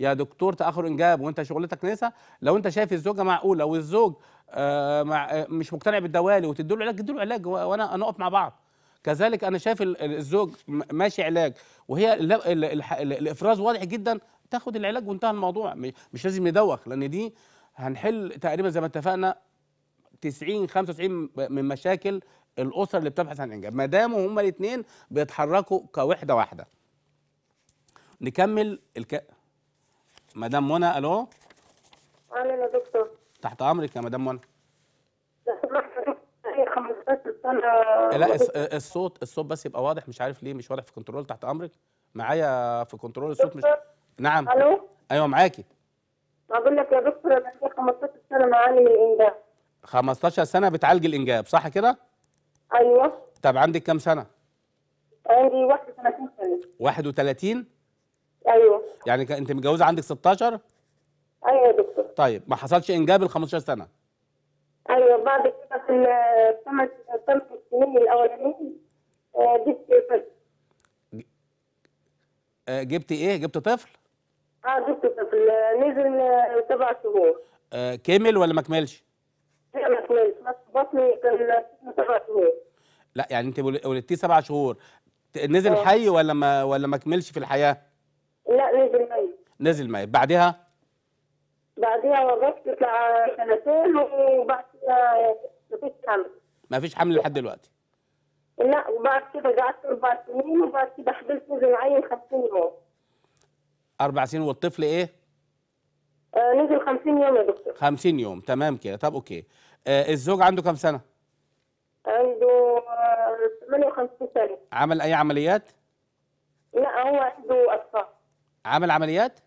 يا دكتور تاخر انجاب وانت شغلتك نسا لو انت شايف الزوجه معقوله والزوج آه، مش مقتنع بالدوالي له علاج له علاج وانا نقف مع بعض كذلك انا شايف الزوج ماشي علاج وهي الافراز واضح جدا تاخد العلاج وانتهى الموضوع مش لازم ندوخ لان دي هنحل تقريبا زي ما اتفقنا 90 95 من مشاكل الاسر اللي بتبحث عن انجاب ما داموا هما الاثنين بيتحركوا كوحده واحده نكمل الك... مدام منى الو اهلا يا دكتور تحت امرك يا مدام منى لو سمحت 15 سنه لا الصوت الصوت بس يبقى واضح مش عارف ليه مش واضح في كنترول تحت امرك معايا في كنترول الصوت مش نعم الو ايوه معاكي بقول لك يا دكتور انا 15 سنه معاني من الانجاب 15 سنه بتعالجي الانجاب صح كده ايوه طب عندك كام سنه عندي 31 سنه 31 ايوه يعني انت متجوزه عندك 16 ايوه يا دكتور طيب ما حصلش انجاب ال 15 سنه ايوه بعد كده في الثمان ثمان سنين الاولانيين آه، جبت إيه طفل آه، جبت ايه جبت طفل اه جبت طفل نزل سبع شهور آه كمل ولا ما كملش لا ما كملش بس بطني كان سبع شهور لا يعني انت ولدتيه سبع شهور نزل آه. حي ولا ما ولا ما كملش في الحياه نزل ميت نزل ميت بعدها بعدها وقفت سنتين وبعد مفيش حمل مفيش حمل لحد دلوقتي لا وبعد كده قعدت اربع سنين وبعد كده حبلت نزل عين 50 يوم اربع سنين والطفل ايه؟ آه نزل 50 يوم يا دكتور 50 يوم تمام كده طب اوكي آه الزوج عنده كام سنه؟ عنده 58 آه، سنه عمل اي عمليات؟ لا هو عنده اطفال عمل عمليات؟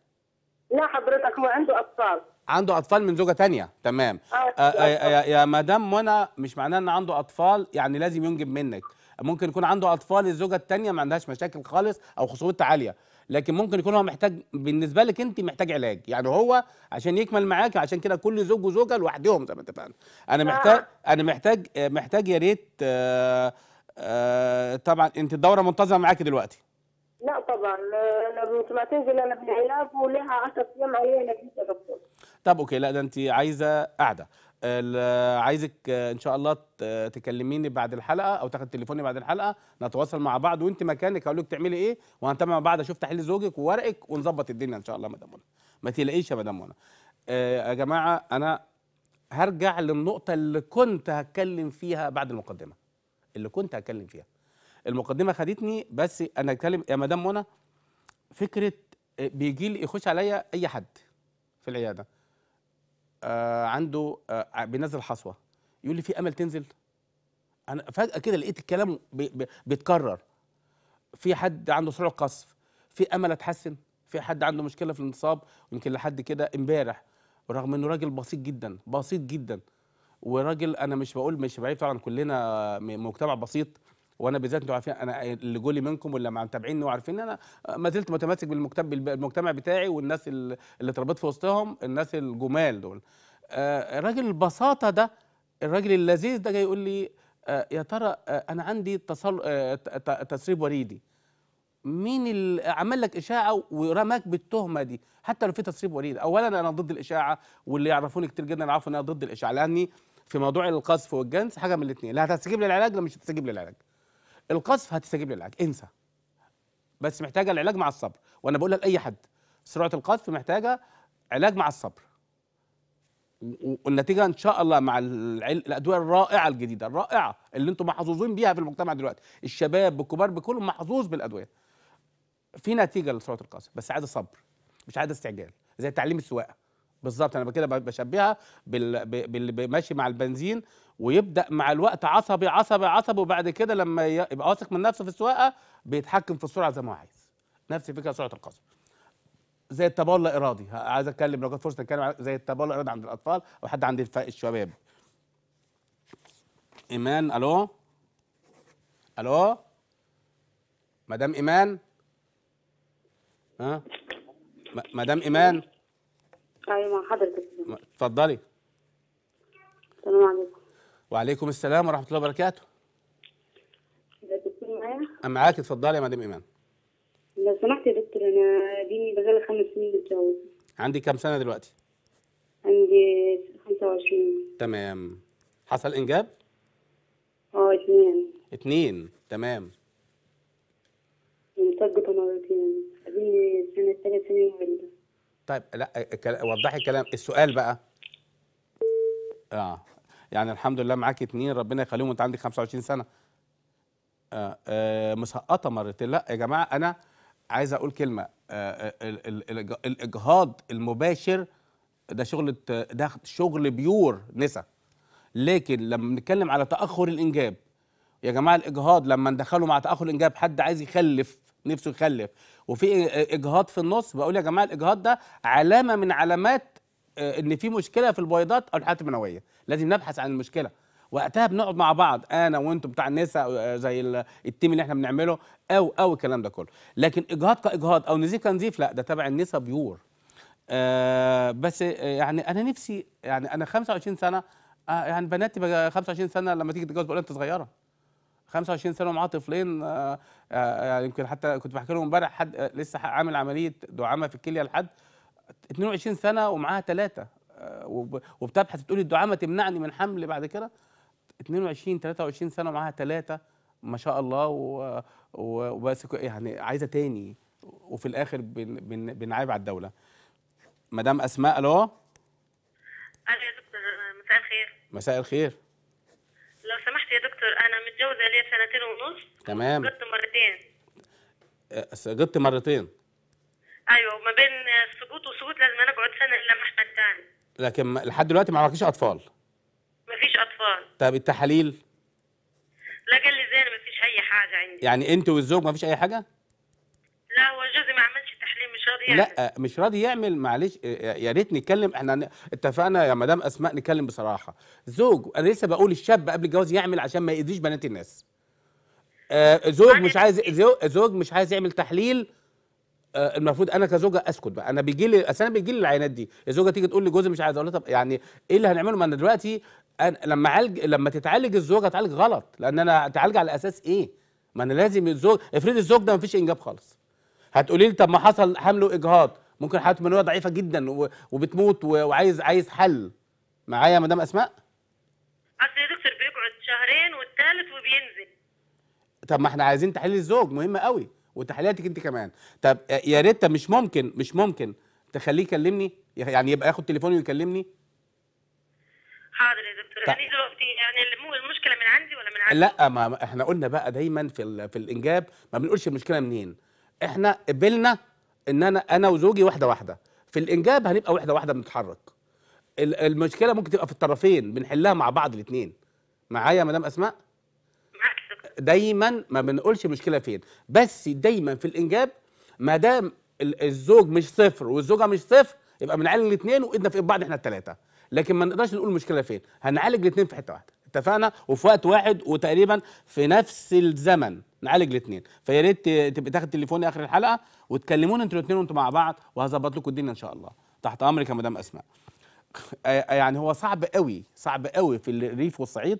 لا حضرتك هو عنده اطفال عنده اطفال من زوجه تانية تمام آه, آه،, آه، يا, يا مدام منى مش معناه ان عنده اطفال يعني لازم ينجب منك ممكن يكون عنده اطفال الزوجه التانية ما عندهاش مشاكل خالص او خصوبتها عاليه لكن ممكن يكون هو محتاج بالنسبه لك انت محتاج علاج يعني هو عشان يكمل معاك عشان كده كل زوج وزوجه لوحدهم زي ما اتفقنا انا آه. محتاج انا محتاج محتاج يا ريت طبعا انت الدوره منتظمه معاكي دلوقتي طبعا الروتماتيز تنزل انا بالعلاج ولها 10 ايام عيانه دكتور طب اوكي لا ده انت عايزه قاعده عايزك آه، ان شاء الله آه، تكلميني بعد الحلقه او تاخد تليفوني بعد الحلقه نتواصل مع بعض وانت مكانك هقول لك تعملي ايه وهنتابع مع بعض اشوف تحليل زوجك وورقك ونظبط الدنيا ان شاء الله مدام منى ما تقلقيش يا مدام منى آه، يا جماعه انا هرجع للنقطه اللي كنت هتكلم فيها بعد المقدمه اللي كنت هتكلم فيها المقدمه خدتني بس انا اتكلم يا مدام منى فكره آه، بيجي لي يخش عليا اي حد في العياده آه عنده آه بينزل حصوه يقول لي في امل تنزل انا فجاه كده لقيت الكلام بي بي بيتكرر في حد عنده سرعه قصف في امل اتحسن في حد عنده مشكله في الانتصاب يمكن لحد كده امبارح رغم انه راجل بسيط جدا بسيط جدا وراجل انا مش بقول مش بعيد طبعا كلنا مجتمع بسيط وانا بالذات انتوا عارفين انا اللي جولي منكم واللي متابعيني وعارفين ان انا ما زلت متمسك بالمجتمع بتاعي والناس اللي اتربيت في وسطهم الناس الجمال دول آه، الراجل البساطه ده الراجل اللذيذ ده جاي يقول لي آه، يا ترى آه، انا عندي تصل... تسريب وريدي مين اللي عمل لك اشاعه ورماك بالتهمه دي حتى لو في تسريب وريدي اولا انا ضد الاشاعه واللي يعرفوني كتير جدا عارفوا ان انا ضد الاشاعه لاني في موضوع القذف والجنس حاجه من الاثنين لا هتستجيب للعلاج لا مش هتستجيب للعلاج القذف هتستجيب للعلاج انسى بس محتاجه العلاج مع الصبر وانا بقولها لاي حد سرعه القذف محتاجه علاج مع الصبر والنتيجه ان شاء الله مع الادويه الرائعه الجديده الرائعه اللي انتم محظوظين بيها في المجتمع دلوقتي الشباب بالكبار بكلهم محظوظ بالادويه في نتيجه لسرعه القذف بس عايزه صبر مش عايزه استعجال زي تعليم السواقه بالظبط انا كده بشبهها باللي ماشي مع البنزين ويبدا مع الوقت عصبي عصبي عصبي وبعد كده لما يبقى واثق من نفسه في السواقه بيتحكم في السرعه زي ما هو عايز نفس فكره سرعه القذف زي التبول ارادي عايز اتكلم لو كانت فرصه اتكلم زي التبول ارادي عند الاطفال او حتى عند الشباب ايمان الو الو مدام ايمان ها مدام ايمان ايوه مع حضرتك اتفضلي السلام عليكم وعليكم السلام ورحمه الله وبركاته دكتور معايا معاك اتفضلي يا مدام ايمان لو سمحت يا دكتور انا ديني بقالي خمس سنين بتجوز عندي كام سنه دلوقتي عندي 25 تمام حصل انجاب اه اتنين اتنين تمام ومسجلة مرتين قديم سنة ثلاث سنين طيب لا وضحي الكلام السؤال بقى اه يعني الحمد لله معاك اتنين ربنا يخليهم وانت عندك 25 سنه آه، آه، مسقطه مرتين لا يا جماعه انا عايز اقول كلمه آه، الاجهاض المباشر ده شغل ده شغل بيور نسا لكن لما بنتكلم على تاخر الانجاب يا جماعه الاجهاض لما ندخله مع تاخر الانجاب حد عايز يخلف نفسه يخلف وفي اجهاض في النص بقول يا جماعه الاجهاض ده علامه من علامات آه، ان في مشكله في البويضات او الحالات المنويه لازم نبحث عن المشكله وقتها بنقعد مع بعض انا وانتم بتاع النساء آه، زي التيم اللي احنا بنعمله او او الكلام ده كله لكن اجهاض كاجهاض او نزيف كنزيف لا ده تبع النساء بيور آه بس آه، يعني انا نفسي يعني انا 25 سنه آه يعني بناتي 25 سنه لما تيجي تتجوز بقول انت صغيره 25 سنه ومعاها طفلين آه آه يعني يمكن حتى كنت بحكي لهم امبارح حد لسه عامل عمليه دعامه في الكليه لحد 22 سنه ومعاها ثلاثه آه، وبتبحث بتقول الدعامه تمنعني من حمل بعد كده 22 23 سنه ومعاها ثلاثه ما شاء الله وبس يعني عايزه تاني وفي الاخر بن بن بنعيب على الدوله مدام اسماء الو الو يا دكتور مساء الخير مساء الخير لو سمحت يا دكتور انا متجوزه لي سنتين ونص تمام جبت مرتين جبت آه، مرتين ايوه ما بين سقوط وسقوط لازم انا اقعد سنه الا محمد تاني لكن لحد دلوقتي ما عملكيش اطفال ما فيش اطفال طب التحاليل لا قال لي زين ما فيش اي حاجه عندي يعني انت والزوج ما فيش اي حاجه لا هو جوزي ما عملش تحليل مش راضي يعمل لا مش راضي يعمل معلش آه، آه، يا ريت نتكلم احنا اتفقنا يا مدام اسماء نتكلم بصراحه زوج انا لسه بقول الشاب قبل الجواز يعمل عشان ما يأذيش بنات الناس آه زوج مش عايز زوج مش عايز يعمل تحليل آه، المفروض انا كزوجه اسكت بقى انا بيجي لي اصل انا بيجي لي العينات دي الزوجه تيجي تقول لي جوزي مش عايز اقول لها طب يعني ايه اللي هنعمله ما انا دلوقتي أنا لما عالج لما تتعالج الزوجه تعالج غلط لان انا اتعالج على اساس ايه ما انا لازم الزوج افرض الزوج ده ما فيش انجاب خالص هتقولي لي طب ما حصل حمل واجهاض ممكن حالته المنويه ضعيفه جدا و... وبتموت و... وعايز عايز حل معايا مدام اسماء اصل يا دكتور بيقعد شهرين والثالث وبينزل طب ما احنا عايزين تحليل الزوج مهم قوي وتحليلاتك انت كمان طب آه، يا ريت مش ممكن مش ممكن تخليه يكلمني يعني يبقى ياخد تليفوني ويكلمني حاضر يا دكتور ط... انا دلوقتي يعني المشكله من عندي ولا من عندي لا ما احنا قلنا بقى دايما في في الانجاب ما بنقولش المشكله منين احنا قبلنا ان انا انا وزوجي واحده واحده في الانجاب هنبقى واحده واحده بنتحرك المشكله ممكن تبقى في الطرفين بنحلها مع بعض الاثنين معايا مدام اسماء دايما ما بنقولش مشكله فين بس دايما في الانجاب ما دام الزوج مش صفر والزوجه مش صفر يبقى بنعالج الاثنين وايدنا في ايد بعض احنا الثلاثه لكن ما نقدرش نقول المشكله فين هنعالج الاثنين في حته واحده اتفقنا وفي وقت واحد وتقريبا في نفس الزمن نعالج الاثنين فيا ريت تبقى تاخد تليفوني اخر الحلقه وتكلموني انتوا الاثنين وانتوا مع بعض وهظبط لكم الدنيا ان شاء الله تحت امرك يا مدام اسماء آه، آه، يعني هو صعب قوي صعب قوي في الريف والصعيد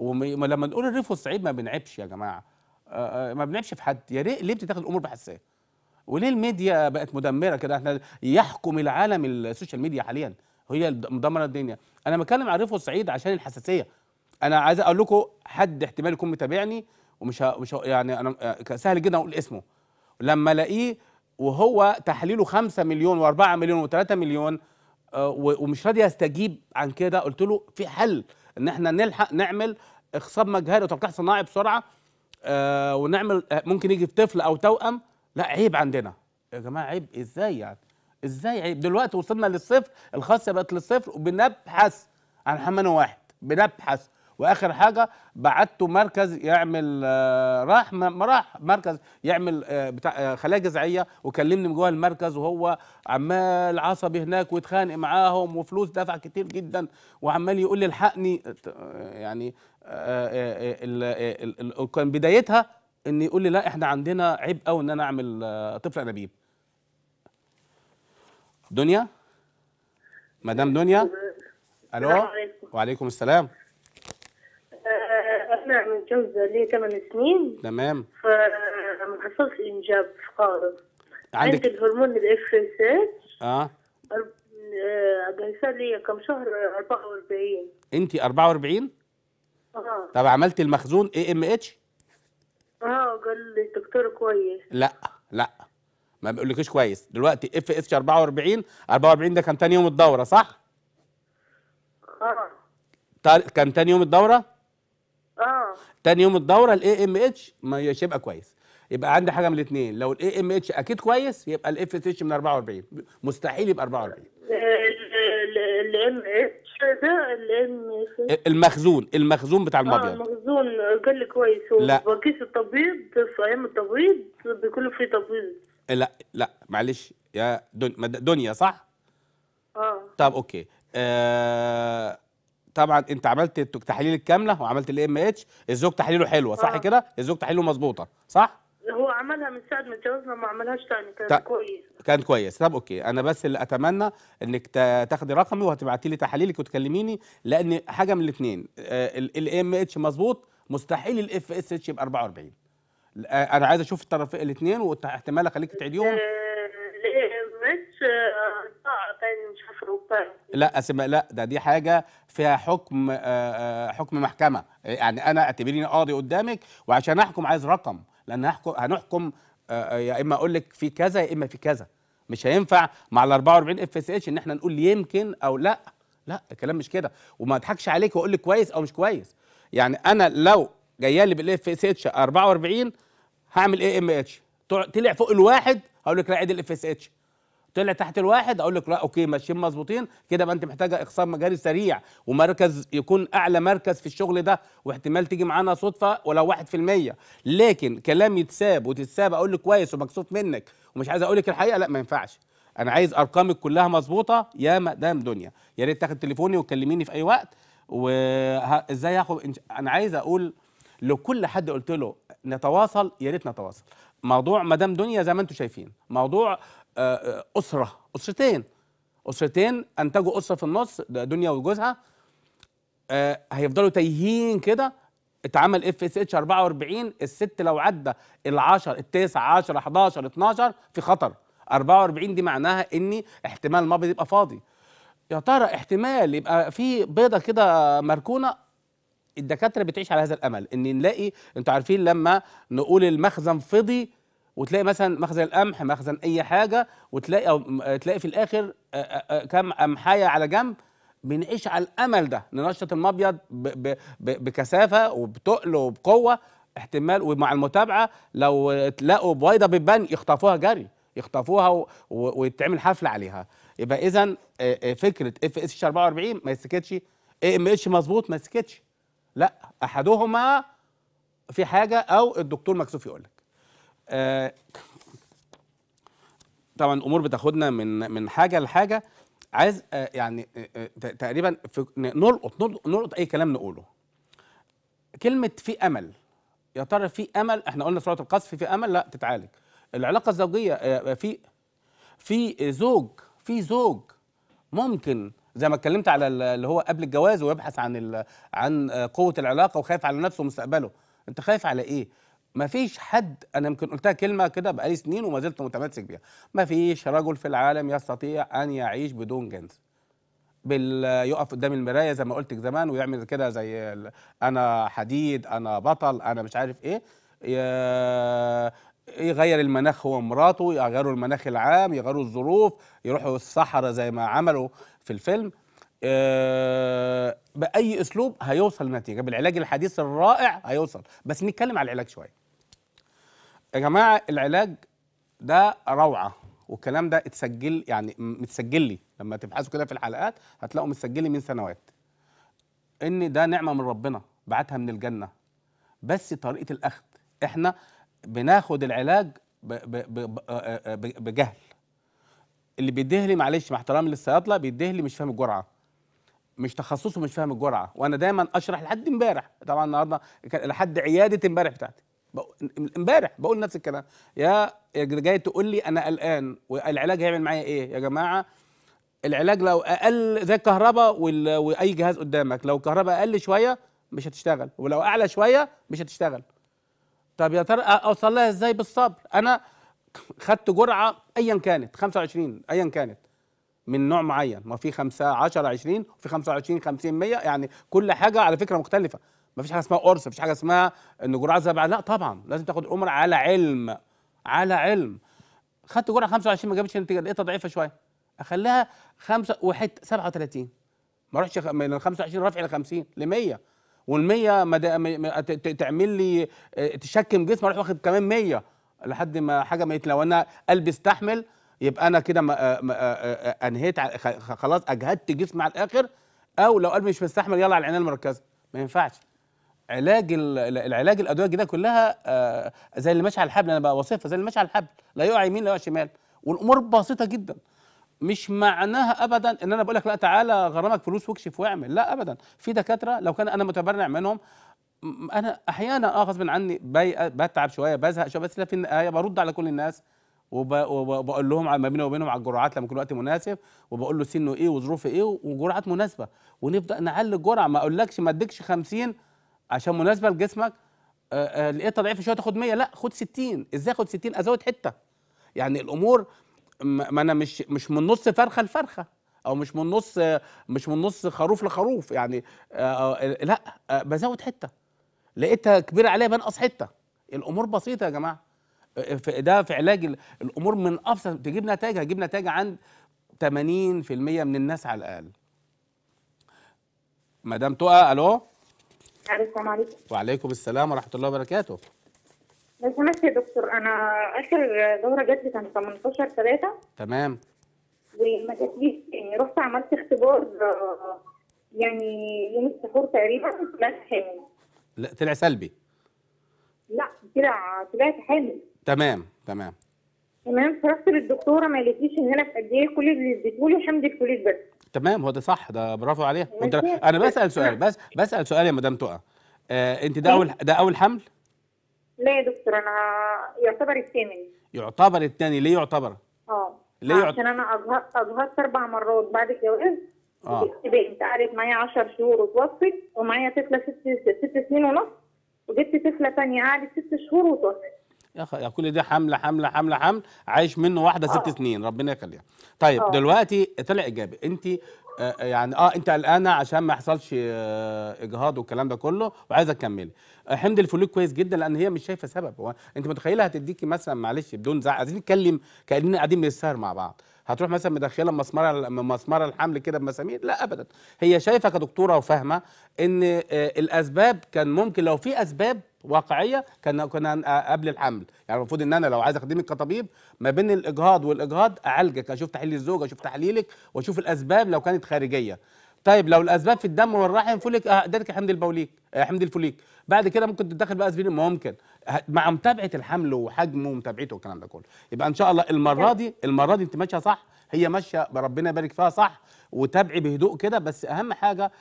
ولما نقول الريف والصعيد ما بنعبش يا جماعه آه، آه، ما بنعبش في حد يا ريت ليه بتتاخد الامور بحساسيه وليه الميديا بقت مدمره كده احنا يحكم العالم السوشيال ميديا حاليا هي مدمره الدنيا انا بتكلم عن الريف والصعيد عشان الحساسيه انا عايز اقول لكم حد احتمال يكون متابعني ومش مش يعني انا آه، سهل جدا اقول اسمه لما الاقيه وهو تحليله 5 مليون و4 مليون و3 مليون ومش راضي يستجيب عن كده قلت له في حل ان احنا نلحق نعمل اخصاب مجهري وتلقيح صناعي بسرعه آه ونعمل آه، ممكن يجي في طفل او توأم لا عيب عندنا يا جماعه عيب ازاي يعني ازاي عيب دلوقتي وصلنا للصفر الخاصه بقت للصفر وبنبحث عن حمام واحد بنبحث واخر حاجه بعته مركز يعمل آه، راح ما راح مركز يعمل آه، بتاع آه، خلايا جذعيه وكلمني من جوه المركز وهو عمال عصبي هناك واتخانق معاهم وفلوس دفع كتير جدا وعمال يقول لي الحقني يعني كان بدايتها ان يقول لي لا احنا عندنا عيب قوي ان انا اعمل طفل انابيب دنيا مدام دنيا الو وعليكم السلام متجوزة لي 8 سنين تمام فما حصلش إنجاب خالص عندك الهرمون الاف اس اتش اه صار آه، لي كم شهر 44 انت 44 اه طب عملت المخزون اي ام اتش اه قال لي الدكتور كويس لا لا ما بيقولكيش كويس دلوقتي اف اس 44 44 ده كان تاني يوم الدوره صح اه كان تاني يوم الدوره تاني يوم الدوره الاي ام اتش ما مش هيبقى كويس يبقى عندي حاجه من الاثنين لو الاي ام اتش اكيد كويس يبقى الاف اس اتش من 44 مستحيل يبقى 44 الام اتش ده الام المخزون المخزون بتاع المبيض اه المخزون قال كويس لا وكيس التبييض في ايام التبييض بيكون فيه تبييض لا لا معلش يا دنيا, دنيا صح؟ اه طب اوكي آه طبعا انت عملت التحاليل الكامله وعملت الاي ام اتش الزوج تحاليله حلوه صح آه. كده الزوج تحاليله مظبوطه صح هو عملها من ساعه ما اتجوزنا ما عملهاش ثاني كان كويس كان كويس طب اوكي انا بس اللي اتمنى انك تاخدي رقمي وهتبعتي لي تحاليلك وتكلميني لان حاجه من الاثنين الاي آه، ام اتش مظبوط مستحيل الاف اس اتش يبقى 44 آه، انا عايز اشوف الطرفين الاثنين واحتمال اخليك تعيديهم آه، آه، مش لا اسماء لا ده دي حاجه فيها حكم آه، حكم محكمه يعني انا اعتبريني قاضي قدامك وعشان احكم عايز رقم لان هحكم هنحكم يا اما اقول لك في كذا يا اما في كذا مش هينفع مع ال 44 اف اس اتش ان احنا نقول يمكن او لا لا الكلام مش كده وما اضحكش عليك واقول لك كويس او مش كويس يعني انا لو جايه لي بالاف اس اتش 44 هعمل اي ام اتش طلع فوق الواحد هقول لك لا عيد إيه الاف اس اتش طلع تحت الواحد اقول لك لا اوكي ماشيين مظبوطين كده بقى انت محتاجه اقصاء مجاري سريع ومركز يكون اعلى مركز في الشغل ده واحتمال تيجي معانا صدفه ولو 1% لكن كلام يتساب وتتساب اقول لك كويس ومبسوط منك ومش عايز اقول لك الحقيقه لا ما ينفعش انا عايز ارقامك كلها مظبوطه يا مدام دنيا يا ريت تاخد تليفوني وتكلميني في اي وقت وازاي هاخد انا عايز اقول لكل حد قلت له نتواصل يا ريت نتواصل موضوع مدام دنيا زي ما انتم شايفين موضوع آه، آه، اسره اسرتين اسرتين انتجوا اسره في النص دنيا وجوزها آه، هيفضلوا تايهين كده اتعمل اف اس اتش 44 الست لو عدى ال 10 التاسع 10 11 12 في خطر 44 دي معناها ان احتمال المبيض يبقى فاضي يا ترى احتمال يبقى في بيضه كده مركونه الدكاتره بتعيش على هذا الامل ان نلاقي انتوا عارفين لما نقول المخزن فضي وتلاقي مثلا مخزن القمح مخزن اي حاجه وتلاقي او تلاقي في الاخر كم قمحايه على جنب بنعيش على الامل ده ننشط المبيض بكثافه وبتقل وبقوه احتمال ومع المتابعه لو تلاقوا بويضه بتبان يخطفوها جري يخطفوها ويتعمل حفله عليها يبقى اذا فكره اف اس 44 ما يسكتش اي ام اتش مظبوط ما يسكتش لا احدهما في حاجه او الدكتور مكسوف يقول لك آه طبعا الامور بتاخدنا من من حاجه لحاجه عايز آه يعني آه, آه، تقريبا نلقط نلقط اي كلام نقوله كلمه في امل يا ترى في امل احنا قلنا سوره القصف في امل لا تتعالج العلاقه الزوجيه آه، آه، في في زوج في زوج ممكن زي ما اتكلمت على اللي هو قبل الجواز ويبحث عن عن قوه العلاقه وخايف على نفسه ومستقبله انت خايف على ايه ما فيش حد انا يمكن قلتها كلمه كده بقالي سنين وما زلت متمسك بيها ما فيش رجل في العالم يستطيع ان يعيش بدون جنس يقف قدام المرايه زي ما قلت زمان ويعمل كده زي انا حديد انا بطل انا مش عارف ايه يغير المناخ هو ومراته يغيروا المناخ العام يغيروا الظروف يروحوا الصحراء زي ما عملوا في الفيلم آه، باي اسلوب هيوصل النتيجة بالعلاج الحديث الرائع هيوصل بس نتكلم على العلاج شويه يا جماعه العلاج ده روعه والكلام ده اتسجل يعني متسجل لي لما تبحثوا كده في الحلقات هتلاقوا متسجل لي من سنوات ان ده نعمه من ربنا بعتها من الجنه بس طريقه الاخذ احنا بناخد العلاج آه، آه، بجهل اللي بيديه لي معلش مع احترامي للصيادله لي مش فاهم الجرعه مش تخصصه مش فاهم الجرعه وانا دايما اشرح لحد امبارح طبعا النهارده كان لحد عياده امبارح بتاعتي امبارح بقول نفس الكلام يا جاي تقول لي انا قلقان والعلاج هيعمل معايا ايه يا جماعه العلاج لو اقل زي الكهرباء واي جهاز قدامك لو الكهرباء اقل شويه مش هتشتغل ولو اعلى شويه مش هتشتغل طب يا ترى اوصل لها ازاي بالصبر انا خدت جرعه ايا كانت 25 ايا كانت من نوع معين ما في 5 10 20 وفي 25 50 100 يعني كل حاجه على فكره مختلفه ما فيش حاجه اسمها قرص ما فيش حاجه اسمها ان جرعه زي بعض لا طبعا لازم تاخد عمر على علم على علم خدت جرعه 25 ما جابتش نتيجه لقيتها ضعيفه شويه اخليها 5 وحته 37 ما اروحش من 25 رافع ل 50 ل 100 وال 100 تعمل لي آه، تشكم جسمي اروح واخد كمان 100 لحد ما حاجه ما لو انا قلبي استحمل يبقى انا كده آه، آه، آه، انهيت خلاص اجهدت جسمي على الاخر او لو قلبي مش مستحمل يلا على العنايه المركزه ما ينفعش علاج العلاج الادويه الجديده كلها زي اللي ماشي على الحبل انا بقى وصفها زي اللي ماشي على الحبل لا يقع يمين لا يقع شمال والامور بسيطه جدا مش معناها ابدا ان انا بقول لك لا تعالى غرامك فلوس واكشف واعمل لا ابدا في دكاتره لو كان انا متبرع منهم انا احيانا اه غصب عني بتعب شويه بزهق شويه بس في النهايه برد على كل الناس وبقول لهم ما بيني وبينهم على الجرعات لما يكون الوقت مناسب وبقول له سنه ايه وظروفه ايه وجرعات مناسبه ونبدا نعلي الجرعه ما اقولكش ما اديكش 50 عشان مناسبه لجسمك آه، آه، لقيت ضعيف شويه تاخد 100 لا خد 60 ازاي اخد 60 ازود حته يعني الامور ما انا مش مش من نص فرخه لفرخه او مش من نص مش من نص خروف لخروف يعني آه، لا بزود حته لقيتها كبيره عليا بنقص حته الامور بسيطه يا جماعه آه، ده في علاج الامور من ابسط تجيب نتائج هتجيب نتائج عند 80% من الناس على الاقل مدام تقى الو السلام عليكم وعليكم السلام ورحمه الله وبركاته لو سمحت يا دكتور انا اخر دوره جت كان 18 3 تمام وما جاتليش يعني رحت عملت اختبار آه، يعني يوم السحور تقريبا طلعت حامل لا طلع سلبي لا طلع طلعت حامل تمام تمام تمام فرحت للدكتوره ما قالتليش ان انا في قد ايه كل اللي اديتهولي حمض الفوليك بس تمام هو ده صح ده برافو عليها انا بسال سؤال بس بسال سؤال يا مدام تقى آه انت ده إيه؟ اول ده اول حمل لا يا دكتور انا يعتبر الثاني يعتبر الثاني ليه يعتبر اه ليه عشان يعت... انا اظهرت اربع مرات بعد الجواز اه بقيت قعدت معايا 10 شهور وتوفت ومعايا طفله ست ست سنين ونص وجبت طفله ثانيه قعدت ست شهور وتوفت يا خ... يا كل ده حمله حمله حمله حمل عايش منه واحده آه. ست سنين ربنا يخليها طيب آه. دلوقتي طلع ايجابي انت آه، يعني اه انت قلقانه عشان ما يحصلش آه، اجهاض والكلام ده كله وعايزه تكملي حمض الفوليك كويس جدا لان هي مش شايفه سبب هو انت متخيله هتديكي مثلا معلش بدون زعق عايزين نتكلم كاننا قاعدين بنسهر مع بعض هتروح مثلا مدخله مسمار مسمار الحمل كده بمسامير لا ابدا هي شايفه كدكتوره وفاهمه ان آه، الاسباب كان ممكن لو في اسباب واقعيه كان كنا آه، قبل الحمل يعني المفروض ان انا لو عايز اخدمك كطبيب ما بين الاجهاض والاجهاض اعالجك اشوف تحليل الزوجه اشوف تحليلك واشوف الاسباب لو كانت خارجيه طيب لو الاسباب في الدم والرحم فوليك ادرك آه، حمض البوليك آه، حمض الفوليك بعد كده ممكن تتدخل بقى اسبرين ممكن مع متابعه الحمل وحجمه ومتابعته والكلام ده كله يبقى ان شاء الله المره دي المره دي انت ماشيه صح هي ماشيه ربنا يبارك فيها صح وتابعي بهدوء كده بس اهم حاجه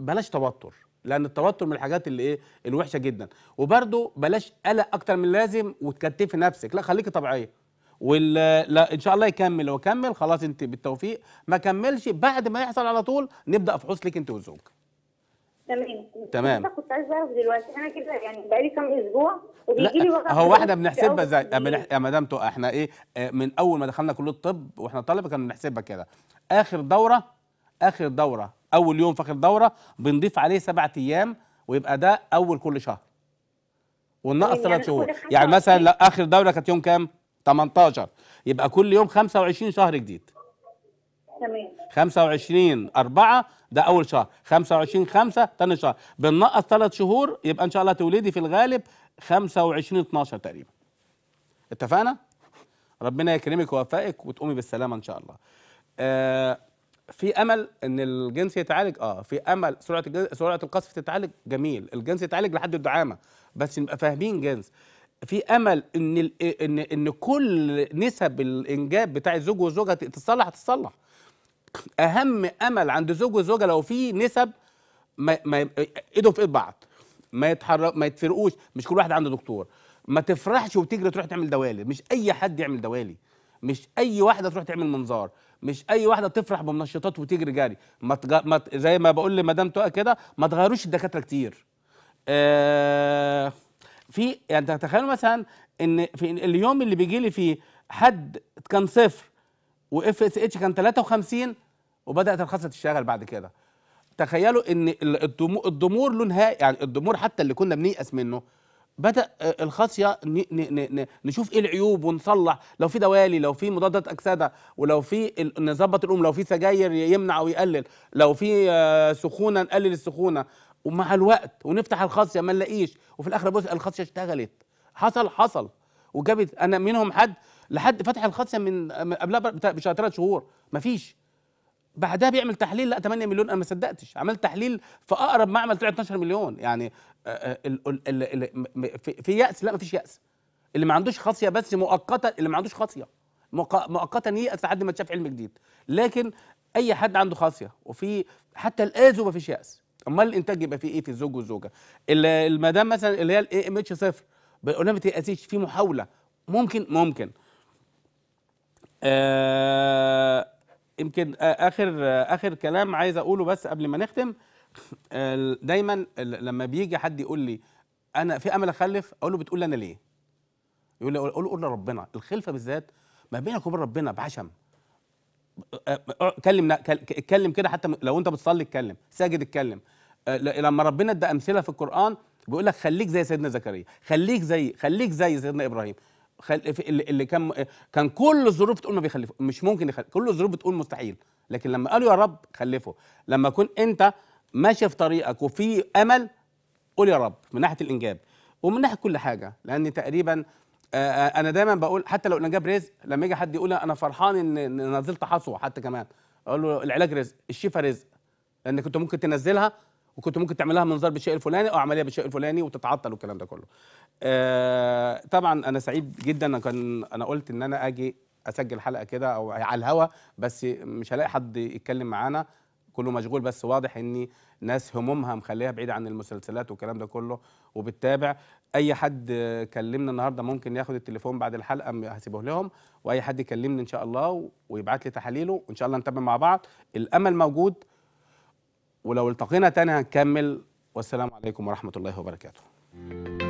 بلاش توتر لان التوتر من الحاجات اللي ايه الوحشه جدا وبرده بلاش قلق اكتر من اللازم وتكتفي نفسك لا خليكي طبيعيه وال لا ان شاء الله يكمل لو كمل خلاص انت بالتوفيق ما كملش بعد ما يحصل على طول نبدا فحوص لك انت والزوج تمام تمام كنت عايز اعرف دلوقتي انا كده يعني بقالي كام اسبوع وبيجي لي وجع هو احنا بنحسبها زي يا مدام احنا ايه آه، من اول ما دخلنا كليه الطب واحنا طلبه كنا بنحسبها كده اخر دوره اخر دوره اول يوم في اخر دوره بنضيف عليه سبع ايام ويبقى ده اول كل شهر والنقص ثلاث يعني شهور يعني مثلا اخر دوره كانت يوم كام؟ 18 يبقى كل يوم 25 شهر جديد تمام 25 4 ده اول شهر 25 5 ثاني شهر بننقص ثلاث شهور يبقى ان شاء الله تولدي في الغالب 25 12 تقريبا اتفقنا ربنا يكرمك ويوفقك وتقومي بالسلامه ان شاء الله آه في امل ان الجنس يتعالج اه في امل سرعه سرعه القذف تتعالج جميل الجنس يتعالج لحد الدعامه بس نبقى فاهمين جنس في امل ان ان ان كل نسب الانجاب بتاع الزوج والزوجه تتصلح تتصلح اهم امل عند زوج وزوجه لو في نسب ما ما ايده في ايد بعض ما يتحرك ما يتفرقوش مش كل واحد عنده دكتور ما تفرحش وتجري تروح تعمل دوالي مش اي حد يعمل دوالي مش اي واحده تروح تعمل منظار مش اي واحده تفرح بمنشطات وتجري جري ما, تج... ما زي ما بقول لمدام تقى كده ما تغيروش الدكاتره كتير آه في يعني تخيلوا مثلا ان في اليوم اللي بيجي لي فيه حد كان صفر واف اس اتش كان 53 وبدات الخاصه تشتغل بعد كده تخيلوا ان الضمور له نهايه يعني الضمور حتى اللي كنا بنيأس منه بدا الخاصيه نشوف ايه العيوب ونصلح لو في دوالي لو في مضادات اكسده ولو في نظبط الام لو في سجاير يمنع ويقلل لو في سخونه نقلل السخونه ومع الوقت ونفتح الخاصيه ما نلاقيش وفي الاخر بص الخاصيه اشتغلت حصل حصل وجابت انا منهم حد لحد فتح الخاصيه من قبلها بشهر ثلاث شهور مفيش بعدها بيعمل تحليل لا 8 مليون انا ما صدقتش عملت تحليل في اقرب معمل طلع 12 مليون يعني آه، آه، في ياس لا ما فيش ياس اللي ما عندوش خاصيه بس مؤقتا اللي ما عندوش خاصيه مؤقتا ياس لحد ما تشاف علم جديد لكن اي حد عنده خاصيه وفي حتى الاذو ما فيش ياس امال الانتاج يبقى فيه ايه في الزوج والزوجه المدام مثلا اللي هي الاي ام اتش صفر لها ما تيأسيش في محاوله ممكن ممكن آه يمكن آه، اخر آه، اخر كلام عايز اقوله بس قبل ما نختم آه، دايما لما بيجي حد يقول لي انا في امل اخلف اقول له بتقول لي انا ليه يقول لي اقول له ربنا الخلفه بالذات ما بينك وبين ربنا بعشم اتكلم اتكلم كده حتى لو انت بتصلي اتكلم ساجد اتكلم آه، لما ربنا ادى امثله في القران بيقول لك خليك زي سيدنا زكريا خليك زي خليك زي سيدنا ابراهيم اللي كان كان كل الظروف تقول ما بيخلفه مش ممكن يخلف كل الظروف بتقول مستحيل لكن لما قالوا يا رب خلفه لما كنت انت ماشي في طريقك وفي امل قول يا رب من ناحيه الانجاب ومن ناحيه كل حاجه لان تقريبا آه، آه، انا دايما بقول حتى لو انا جاب رزق لما يجي حد يقول انا فرحان ان نزلت حصوه حتى كمان اقول له العلاج رزق الشفاء رزق لان كنت ممكن تنزلها وكنت ممكن تعملها منظار بالشيء الفلاني او عمليه بالشيء الفلاني وتتعطل والكلام ده كله. آه طبعا انا سعيد جدا انا كان انا قلت ان انا اجي اسجل حلقه كده او على الهوا بس مش هلاقي حد يتكلم معانا كله مشغول بس واضح ان ناس همومها مخليها بعيده عن المسلسلات والكلام ده كله وبتتابع اي حد كلمنا النهارده ممكن ياخد التليفون بعد الحلقه هسيبه لهم واي حد يكلمني ان شاء الله ويبعت لي تحاليله وان شاء الله نتابع مع بعض الامل موجود ولو التقينا تاني هنكمل والسلام عليكم ورحمه الله وبركاته